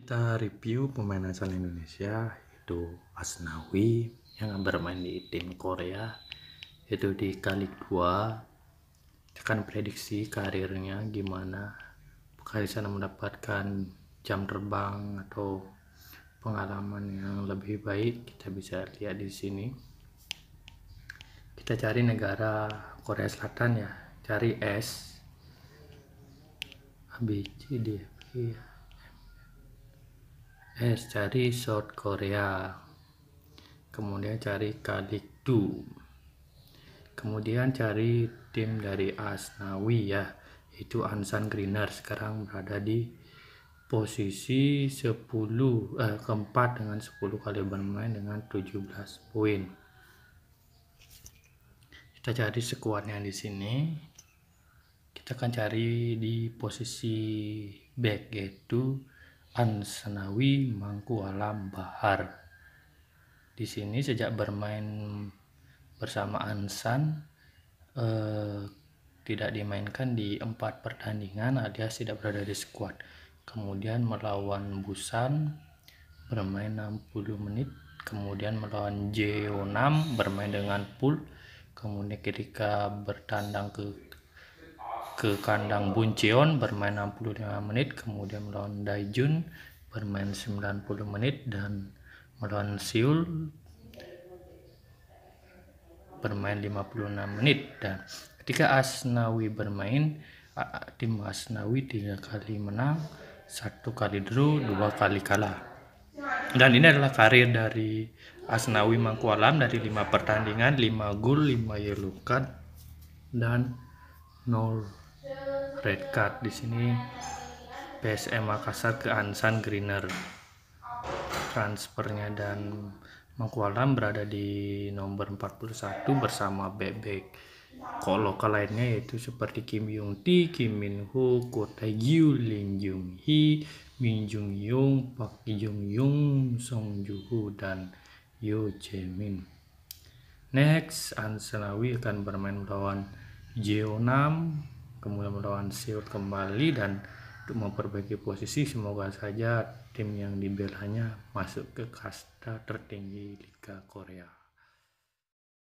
Kita review pemain asal Indonesia itu Asnawi yang bermain di tim Korea itu di kali 2 akan prediksi karirnya gimana apakah di sana mendapatkan jam terbang atau pengalaman yang lebih baik kita bisa lihat di sini kita cari negara Korea Selatan ya cari S ABCD ya S cari South Korea kemudian cari Kalikdu kemudian cari tim dari Asnawi ya itu Ansan Greener sekarang berada di posisi 10 eh, keempat dengan 10 kali bermain dengan 17 poin. Kita cari sekuatnya di sini. Kita akan cari di posisi back yaitu Mangku Alam Bahar. Di sini sejak bermain bersama Ansan eh, tidak dimainkan di empat pertandingan alias tidak berada di skuad. Kemudian melawan Busan bermain 60 menit, kemudian melawan J6 bermain dengan full, kemudian ketika bertandang ke ke kandang Buncheon bermain 65 menit kemudian melawan Daijun bermain 90 menit dan melawan Seoul bermain 56 menit dan ketika Asnawi bermain tim Asnawi tiga kali menang satu kali draw dua kali kalah dan ini adalah karir dari Asnawi Mangkualam dari lima pertandingan 5 gol 5 yellow card dan 0 red card di sini PSM Makassar ke Ansan Greener transfernya dan Mangkualam berada di nomor 41 bersama Bebek kok lokal lainnya yaitu seperti Kim Yong Ti, Kim Min Ho, Ko Tae Gyu, Lin Jung Hee, Min Jung Yong, Park Jung Yong, Song Joo Ho, dan Yo Jae Min. Next, Anselawi akan bermain melawan Jeonam kemudian siut kembali dan untuk memperbaiki posisi semoga saja tim yang dibelanya masuk ke kasta tertinggi Liga Korea.